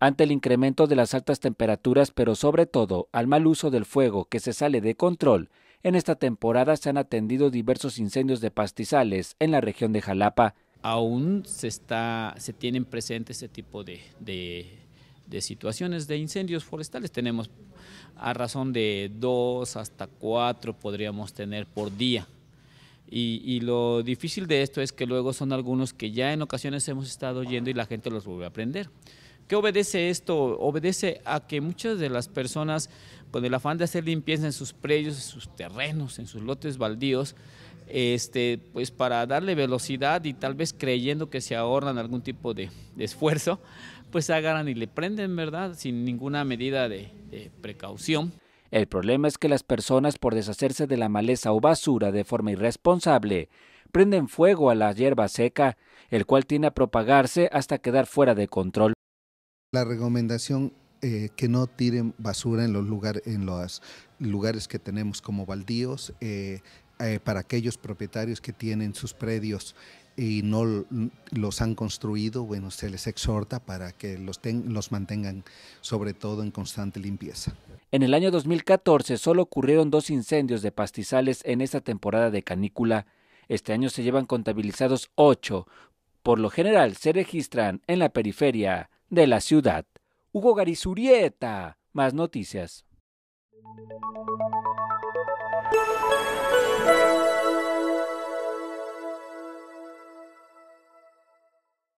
Ante el incremento de las altas temperaturas, pero sobre todo al mal uso del fuego que se sale de control, en esta temporada se han atendido diversos incendios de pastizales en la región de Jalapa. Aún se, está, se tienen presentes ese tipo de, de de situaciones de incendios forestales. Tenemos a razón de dos hasta cuatro podríamos tener por día. Y, lo difícil de esto es que luego son algunos que ya en ocasiones hemos estado yendo y la gente los vuelve a aprender. ¿Qué obedece esto? Obedece a que muchas de las personas con el afán de hacer limpieza en sus predios, en sus terrenos, en sus lotes baldíos, este, pues para darle velocidad y tal vez creyendo que se ahorran algún tipo de, esfuerzo, pues agarran y le prenden, ¿verdad? Sin ninguna medida de, precaución. El problema es que las personas por deshacerse de la maleza o basura de forma irresponsable prenden fuego a la hierba seca, el cual tiene a propagarse hasta quedar fuera de control. La recomendación es eh, que no tiren basura en los lugares, en los lugares que tenemos como baldíos, eh, eh, para aquellos propietarios que tienen sus predios y no los han construido, bueno, se les exhorta para que los, los mantengan sobre todo en constante limpieza. En el año 2014 solo ocurrieron dos incendios de pastizales en esta temporada de canícula. Este año se llevan contabilizados ocho. Por lo general se registran en la periferia de la ciudad. Hugo Garizurieta, más noticias.